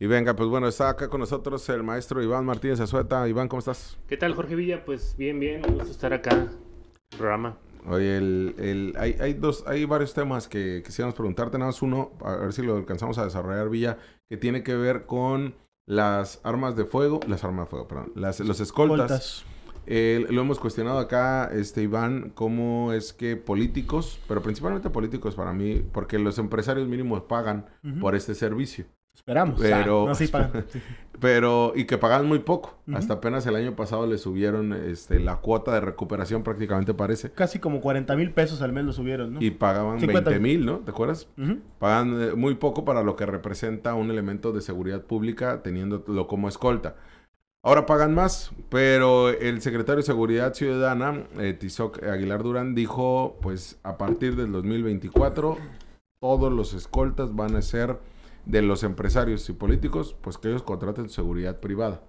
Y venga, pues bueno, está acá con nosotros el maestro Iván Martínez Azueta. Iván, ¿cómo estás? ¿Qué tal, Jorge Villa? Pues bien, bien, un gusto estar acá programa. Oye, el, el, hay, hay, dos, hay varios temas que quisiéramos preguntarte. Nada más uno, a ver si lo alcanzamos a desarrollar, Villa, que tiene que ver con las armas de fuego, las armas de fuego, perdón, las, los escoltas. lo hemos cuestionado acá, este Iván, cómo es que políticos, pero principalmente políticos para mí, porque los empresarios mínimos pagan por este servicio. Esperamos. Pero, ah, no, sí, pero, y que pagan muy poco. Hasta apenas el año pasado le subieron este, la cuota de recuperación prácticamente parece. Casi como 40 mil pesos al mes lo subieron, ¿no? Y pagaban 20 mil, ¿no? ¿Te acuerdas? Pagan eh, muy poco para lo que representa un elemento de seguridad pública teniéndolo como escolta. Ahora pagan más, pero el secretario de Seguridad Ciudadana, eh, Tizoc Aguilar Durán, dijo, pues a partir del 2024 todos los escoltas van a ser de los empresarios y políticos, pues que ellos contraten seguridad privada.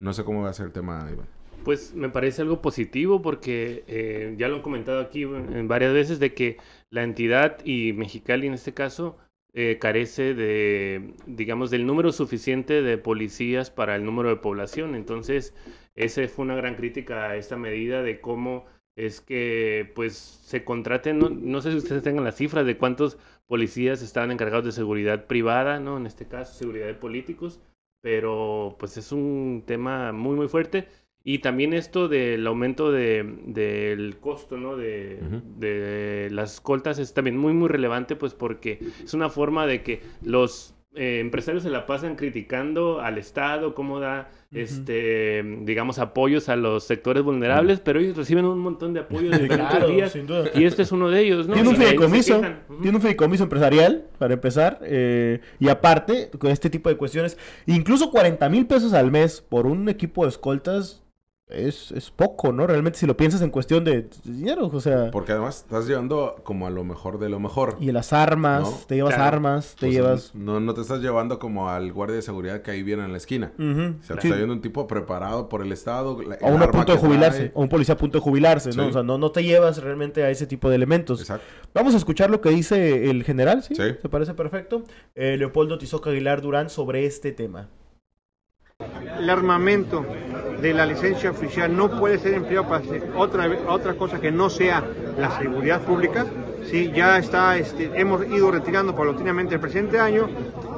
No sé cómo va a ser el tema, Iván. Pues me parece algo positivo porque eh, ya lo han comentado aquí en varias veces de que la entidad y Mexicali en este caso eh, carece de, digamos, del número suficiente de policías para el número de población. Entonces, esa fue una gran crítica a esta medida de cómo es que pues se contraten, no, sé si ustedes tengan las cifras de cuántos policías están encargados de seguridad privada, ¿no? En este caso, seguridad de políticos, pero pues es un tema muy, muy fuerte. Y también esto del aumento del costo, ¿no? De, de las escoltas es también muy, muy relevante, pues porque es una forma de que los eh, empresarios se la pasan criticando al Estado, cómo da, este, digamos, apoyos a los sectores vulnerables, pero ellos reciben un montón de apoyos de sin duda. Y este es uno de ellos, ¿no? Tiene un fideicomiso, tiene un fideicomiso empresarial, para empezar, eh, y aparte, con este tipo de cuestiones, incluso 40 mil pesos al mes por un equipo de escoltas, es, poco, ¿no? Realmente si lo piensas en cuestión de dinero, o sea... Porque además estás llevando como a lo mejor de lo mejor. Y las armas, te llevas armas, te pues, llevas... no, no te estás llevando como al guardia de seguridad que ahí viene en la esquina. O sea, te está viendo un tipo preparado por el Estado. o a punto de jubilarse, un policía a punto de jubilarse, ¿no? O sea, no, no te llevas realmente a ese tipo de elementos. Exacto. Vamos a escuchar lo que dice el general, ¿sí? sí. te parece perfecto? Eh, Leopoldo Tizoc Aguilar Durán sobre este tema. El armamento de la licencia oficial no puede ser empleado para otra, otra cosa que no sea la seguridad pública. ¿sí? Ya está, este, hemos ido retirando paulatinamente el presente año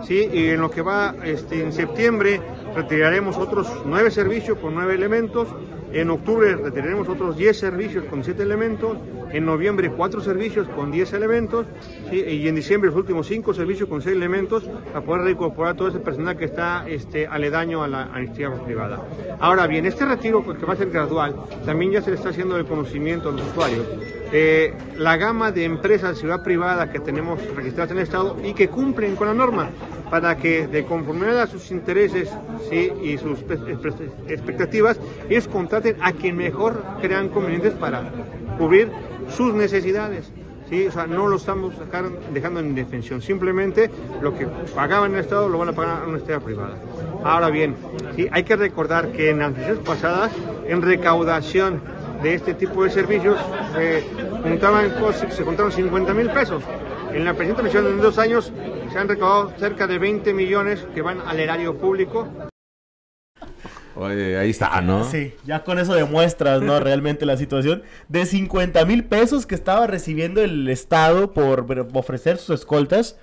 ¿sí? y en lo que va este, en septiembre retiraremos otros nueve servicios con nueve elementos en octubre tendremos otros 10 servicios con 7 elementos, en noviembre 4 servicios con 10 elementos y en diciembre los últimos 5 servicios con 6 elementos para poder reincorporar todo ese personal que está este, aledaño a la amnistía privada. Ahora bien, este retiro pues, que va a ser gradual, también ya se le está haciendo el conocimiento a los usuarios. Eh, la gama de empresas de ciudad privada que tenemos registradas en el Estado y que cumplen con la norma para que de conformidad a sus intereses ¿sí? y sus pues, expectativas, es contar a quien mejor crean convenientes para cubrir sus necesidades. ¿sí? O sea, no lo estamos dejando en defensión, Simplemente lo que pagaban el Estado lo van a pagar a una estrella privada. Ahora bien, hay que recordar que en las pasadas, en recaudación de este tipo de servicios, eh, se juntaron 50 mil pesos. En la presente misión de dos años se han recaudado cerca de 20 millones que van al erario público. Oye, ahí está, ¿no? Sí, ya con eso demuestras, ¿no? Realmente la situación. De 50 mil pesos que estaba recibiendo el Estado por ofrecer sus escoltas,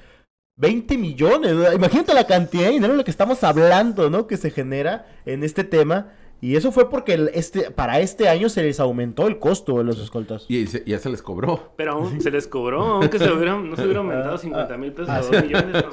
20 millones. Imagínate la cantidad de dinero lo que estamos hablando, ¿no? Que se genera en este tema. Y eso fue porque este, para este año se les aumentó el costo de los escoltas. Y, ya se les cobró. Pero aún se les cobró, aunque se hubieran, no se hubieran aumentado 50 mil pesos ah, a 2 millones.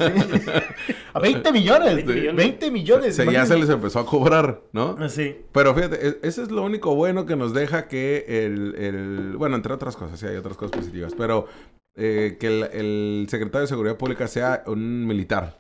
A 20 millones. 20 millones. ya se les empezó a cobrar, ¿no? así ah, Pero fíjate, e, ese es lo único bueno que nos deja que el... bueno, entre otras cosas, sí hay otras cosas positivas, pero eh, que el, secretario de Seguridad Pública sea un militar,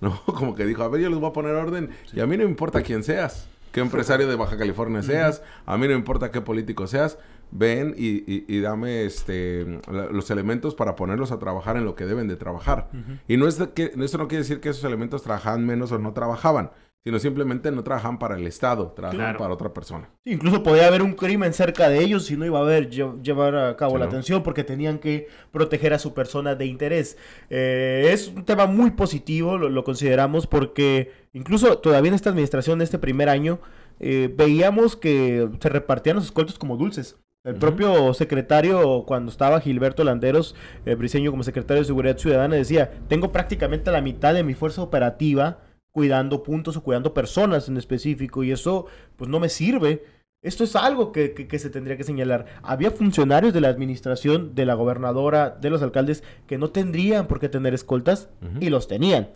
¿no? Como que dijo, a ver, yo les voy a poner orden y a mí no me importa quién seas qué empresario de Baja California seas, a mí no importa qué político seas, ven y, dame este, los elementos para ponerlos a trabajar en lo que deben de trabajar. Y no es que, eso no quiere decir que esos elementos trabajaban menos o no trabajaban, sino simplemente no trabajaban para el Estado, trabajaban para otra persona. incluso podía haber un crimen cerca de ellos y no iba a haber llevar a cabo la atención porque tenían que proteger a su persona de interés. Eh, es un tema muy positivo, lo, consideramos, porque incluso todavía en esta administración, en este primer año, eh, veíamos que se repartían los escoltos como dulces. El propio secretario, cuando estaba Gilberto Landeros, el eh, briseño como secretario de Seguridad Ciudadana, decía, tengo prácticamente la mitad de mi fuerza operativa cuidando puntos o cuidando personas en específico y eso pues no me sirve. Esto es algo que, se tendría que señalar. Había funcionarios de la administración, de la gobernadora, de los alcaldes, que no tendrían por qué tener escoltas y los tenían.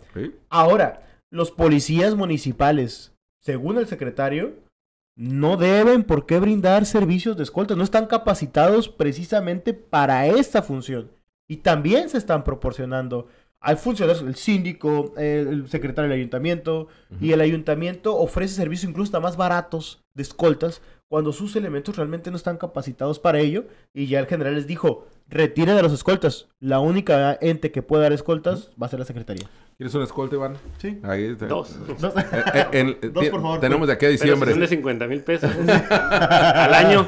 Ahora, los policías municipales, según el secretario, no deben por qué brindar servicios de escoltas. No están capacitados precisamente para esta función. Y también se están proporcionando hay funcionarios, el síndico, el secretario del ayuntamiento, y el ayuntamiento ofrece servicios incluso hasta más baratos de escoltas cuando sus elementos realmente no están capacitados para ello. Y ya el general les dijo, retiren de los escoltas. La única ente que puede dar escoltas va a ser la Secretaría. ¿Quieres un escolte, Iván? Sí. Ahí está. Dos. Eh, Dos, eh, eh, por favor. Tenemos de aquí a diciembre. Pero son de 50 mil pesos al año.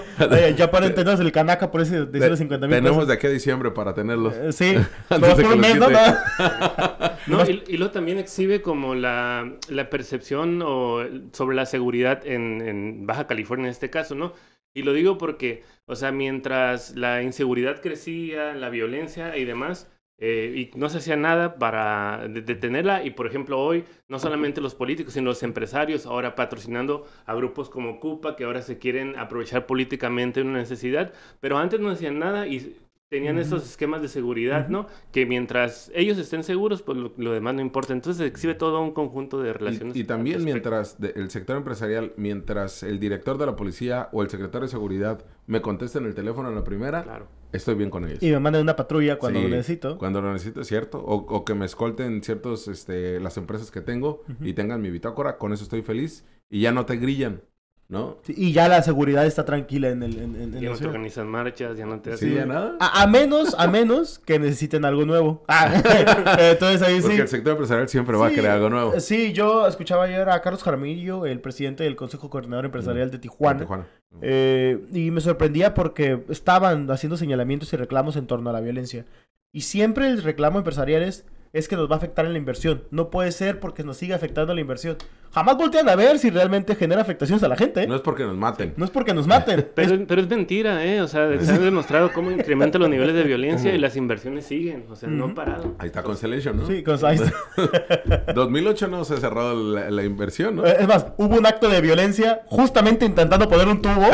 ya para entendernos el canaca por ese de, 50 mil pesos. Tenemos de aquí a diciembre para tenerlos. sí. Antes por un ¿no? y, y, lo también exhibe como la, percepción sobre la seguridad en Baja California en este caso, ¿no? Y lo digo porque, o sea, mientras la inseguridad crecía, la violencia y demás, eh, y no se hacía nada para detenerla. Y por ejemplo, hoy no solamente los políticos, sino los empresarios ahora patrocinando a grupos como Cupa, que ahora se quieren aprovechar políticamente una necesidad, pero antes no hacían nada y tenían esos esquemas de seguridad, ¿no? Que mientras ellos estén seguros, pues lo, demás no importa. Entonces se exhibe todo un conjunto de relaciones. Y, también mientras el sector empresarial, mientras el director de la policía o el secretario de seguridad me contesten el teléfono en la primera, estoy bien con ellos. Y me mandan una patrulla cuando lo necesito. Cuando lo necesito, cierto. O, que me escolten ciertos, este, las empresas que tengo y tengan mi bitácora, con eso estoy feliz. Y ya no te grillan y ya la seguridad está tranquila en el... En, ya no te organizan marchas, ya no te nada. A, menos, a menos que necesiten algo nuevo. Ah, entonces ahí Porque sí. el sector empresarial siempre va a querer algo nuevo. Sí, yo escuchaba ayer a Carlos Jaramillo, el presidente del Consejo Coordinador Empresarial de mm, Tijuana. Eh, y me sorprendía porque estaban haciendo señalamientos y reclamos en torno a la violencia. Y siempre el reclamo empresarial es, es que nos va a afectar en la inversión. No puede ser porque nos siga afectando la inversión. Jamás voltean a ver si realmente genera afectaciones a la gente. ¿eh? No es porque nos maten. No es porque nos maten. pero, es... mentira, ¿eh? O sea, se han demostrado cómo incrementan los niveles de violencia y las inversiones siguen. O sea, no han parado. Ahí está Constellation, ¿no? Sí, Constellation. 2008 no se cerró la, inversión, ¿no? Es más, hubo un acto de violencia justamente intentando poner un tubo.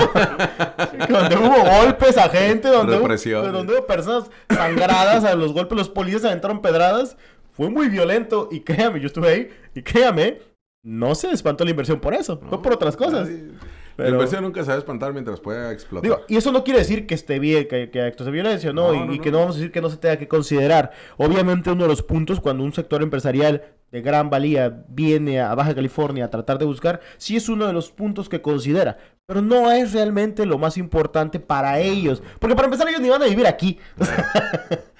donde hubo golpes a gente, donde, hubo, donde hubo personas sangradas a los golpes. Los policías aventaron pedradas. Fue muy violento y créame, yo estuve ahí y créame, no se espantó la inversión por eso, no, fue por otras cosas. La inversión nunca se va a espantar mientras pueda explotar. y eso no quiere decir que esté bien, que, que actos de violencia, ¿no? y, no y, que no vamos a decir que no se tenga que considerar. Obviamente uno de los puntos cuando un sector empresarial de gran valía viene a Baja California a tratar de buscar, sí es uno de los puntos que considera. Pero no es realmente lo más importante para ellos. Porque para empezar ellos ni van a vivir aquí.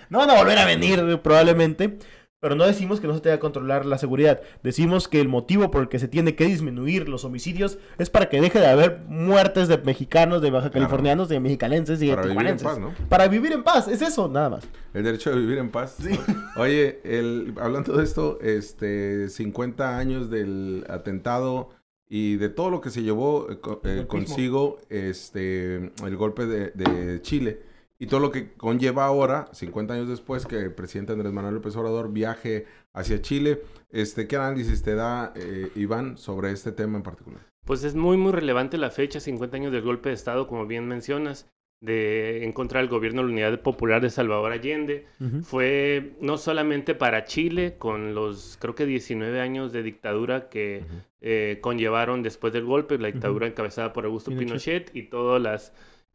no van a volver a venir probablemente. Pero no decimos que no se tenga que controlar la seguridad. Decimos que el motivo por el que se tiene que disminuir los homicidios es para que deje de haber muertes de mexicanos, de baja californianos, de mexicanenses y para de Para Vivir en paz, ¿no? Para vivir en paz, es eso, nada más. El derecho de vivir en paz. Sí. Oye, el, hablando de esto, este, 50 años del atentado y de todo lo que se llevó eh, eh, consigo este, el golpe de Chile y todo lo que conlleva ahora, 50 años después, que el presidente Andrés Manuel López Obrador viaje hacia Chile. Este, ¿Qué análisis te da, eh, Iván, sobre este tema en particular? Pues es muy, muy relevante la fecha, 50 años del golpe de Estado, como bien mencionas, de encontrar el gobierno de la Unidad Popular de Salvador Allende. Fue no solamente para Chile, con los, creo que 19 años de dictadura que eh, conllevaron después del golpe, la dictadura encabezada por Augusto Pinochet y todas las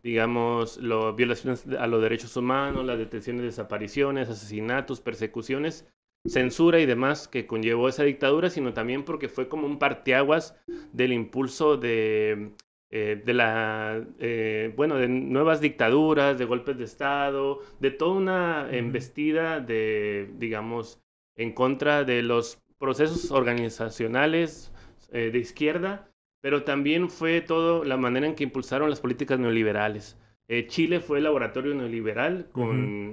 digamos, lo, violaciones a los derechos humanos, las detenciones, desapariciones, asesinatos, persecuciones, censura y demás que conllevó esa dictadura, sino también porque fue como un parteaguas del impulso de, eh, de la, eh, bueno, de nuevas dictaduras, de golpes de Estado, de toda una embestida de, digamos, en contra de los procesos organizacionales eh, de izquierda pero también fue todo la manera en que impulsaron las políticas neoliberales. Eh, Chile fue el laboratorio neoliberal con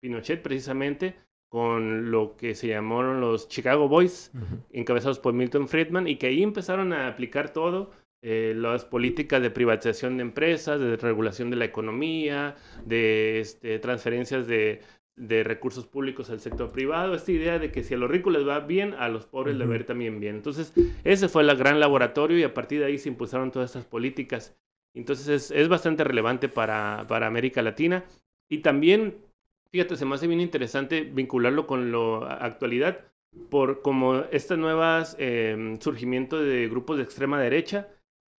Pinochet precisamente, con lo que se llamaron los Chicago Boys, encabezados por Milton Friedman, y que ahí empezaron a aplicar todo, eh, las políticas de privatización de empresas, de regulación de la economía, de este, transferencias de de recursos públicos al sector privado, esta idea de que si a los ricos les va bien, a los pobres le va a ir también bien. Entonces, ese fue el gran laboratorio y a partir de ahí se impulsaron todas estas políticas. Entonces, es, bastante relevante para, América Latina. Y también, fíjate, se me hace bien interesante vincularlo con la actualidad, por como estas nuevas em, surgimiento de grupos de extrema derecha,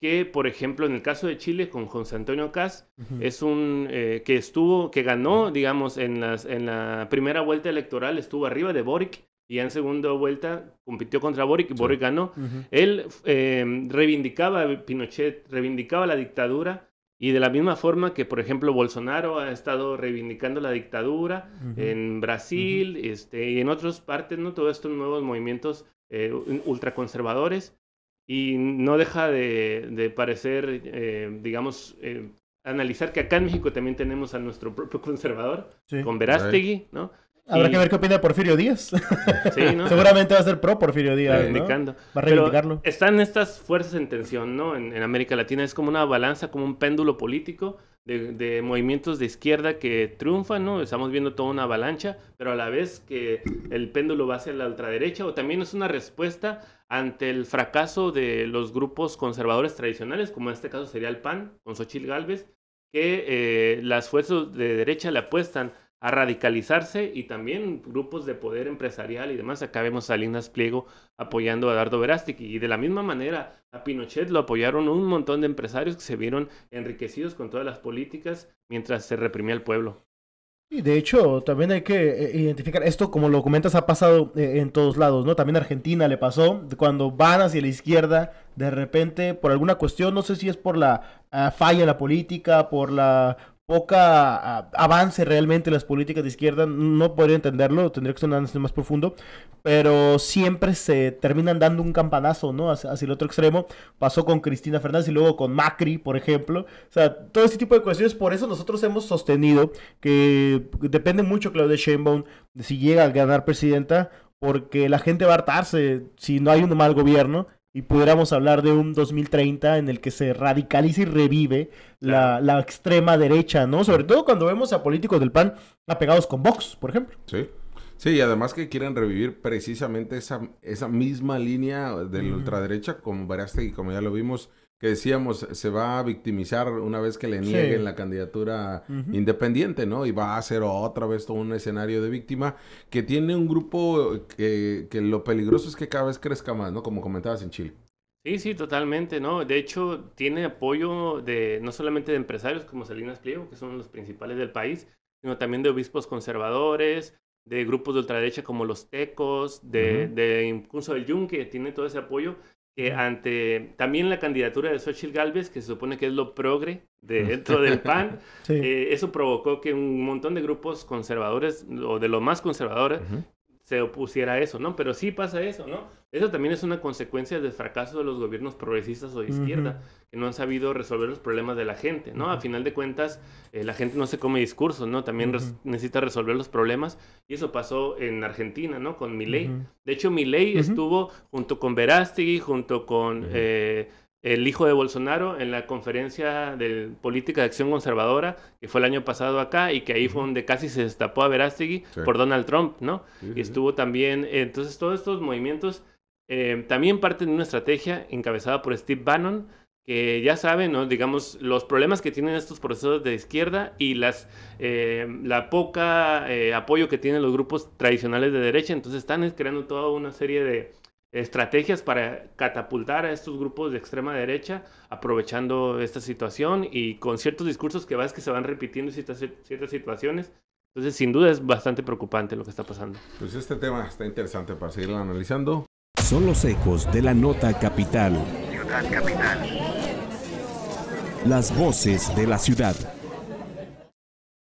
que, por ejemplo, en el caso de Chile, con José Antonio Cas, es un eh, que estuvo, que ganó, digamos, en, las, en la primera vuelta electoral, estuvo arriba de Boric, y en segunda vuelta compitió contra Boric, y Boric ganó. Él em, reivindicaba, Pinochet reivindicaba la dictadura y de la misma forma que, por ejemplo, Bolsonaro ha estado reivindicando la dictadura en Brasil este, y en otras partes, ¿no? Todos estos nuevos movimientos eh, ultraconservadores y no deja de, parecer, eh, digamos, eh, analizar que acá en México también tenemos a nuestro propio conservador, con Verástegui, ¿no? Habrá que ver qué opina Porfirio Díaz. Seguramente va a ser pro Porfirio Díaz. Va a reivindicarlo. están estas fuerzas en tensión, ¿no? en, América Latina es como una balanza, como un péndulo político de, movimientos de izquierda que triunfan, ¿no? Estamos viendo toda una avalancha, pero a la vez que el péndulo va hacia la ultraderecha, o también es una respuesta ante el fracaso de los grupos conservadores tradicionales, como en este caso sería el PAN, con Xochitl Galvez, que eh, las fuerzas de derecha le apuestan a radicalizarse y también grupos de poder empresarial y demás. Acá vemos a Salinas Pliego apoyando a Dardo Verástic y de la misma manera a Pinochet lo apoyaron un montón de empresarios que se vieron enriquecidos con todas las políticas mientras se reprimía el pueblo. Y de hecho, también hay que eh, identificar esto, como lo comentas, ha pasado eh, en todos lados, ¿no? También Argentina le pasó, cuando van hacia la izquierda, de repente, por alguna cuestión, no sé si es por la ah, falla en la política, por la poca avance realmente en las políticas de izquierda, no podría entenderlo, tendría que ser un más profundo, pero siempre se terminan dando un campanazo, ¿no? Hacia, el otro extremo. Pasó con Cristina Fernández y luego con Macri, por ejemplo. O sea, todo ese tipo de cuestiones, por eso nosotros hemos sostenido que depende mucho Claudia Sheinbaum de si llega a ganar presidenta, porque la gente va a hartarse si no hay un mal gobierno y pudiéramos hablar de un 2030 en el que se radicaliza y revive la, extrema derecha, ¿no? Sobre todo cuando vemos a políticos del PAN apegados con Vox, por ejemplo. Sí. Sí, y además que quieren revivir precisamente esa, esa misma línea de la ultraderecha con y como ya lo vimos, que decíamos se va a victimizar una vez que le nieguen la candidatura independiente, ¿no? Y va a ser otra vez todo un escenario de víctima que tiene un grupo que, lo peligroso es que cada vez crezca más, ¿no? Como comentabas en Chile. Sí, sí, totalmente, ¿no? De hecho, tiene apoyo de no solamente de empresarios como Salinas Pliego, que son los principales del país, sino también de obispos conservadores, de grupos de ultraderecha como los tecos, de, de Incluso el Yunque, tiene todo ese apoyo que ante también la candidatura de Xochitl Galvez, que se supone que es lo progre de mm. dentro del PAN, eh, eso provocó que un montón de grupos conservadores, o de lo más conservadores, se opusiera a eso, ¿no? Pero sí pasa eso, ¿no? Eso también es una consecuencia del fracaso de los gobiernos progresistas o de izquierda, que no han sabido resolver los problemas de la gente, ¿no? A final de cuentas, eh, la gente no se come discursos, ¿no? También necesita resolver los problemas, y eso pasó en Argentina, ¿no? Con Milei. De hecho, Milei estuvo junto con Verástegui, junto con el hijo de Bolsonaro en la conferencia de política de acción conservadora que fue el año pasado acá y que ahí fue donde casi se destapó a Verástegui por Donald Trump, ¿no? Y estuvo también, entonces todos estos movimientos eh, también parten de una estrategia encabezada por Steve Bannon que ya saben, ¿no? digamos, los problemas que tienen estos procesos de izquierda y las, eh, la poca eh, apoyo que tienen los grupos tradicionales de derecha, entonces están creando toda una serie de, estrategias para catapultar a estos grupos de extrema derecha aprovechando esta situación y con ciertos discursos que vas que se van repitiendo ciertas, ciertas situaciones. Entonces, sin duda es bastante preocupante lo que está pasando. Pues este tema está interesante para seguirlo analizando. Son los ecos de la nota capital. Ciudad capital. Las voces de la ciudad.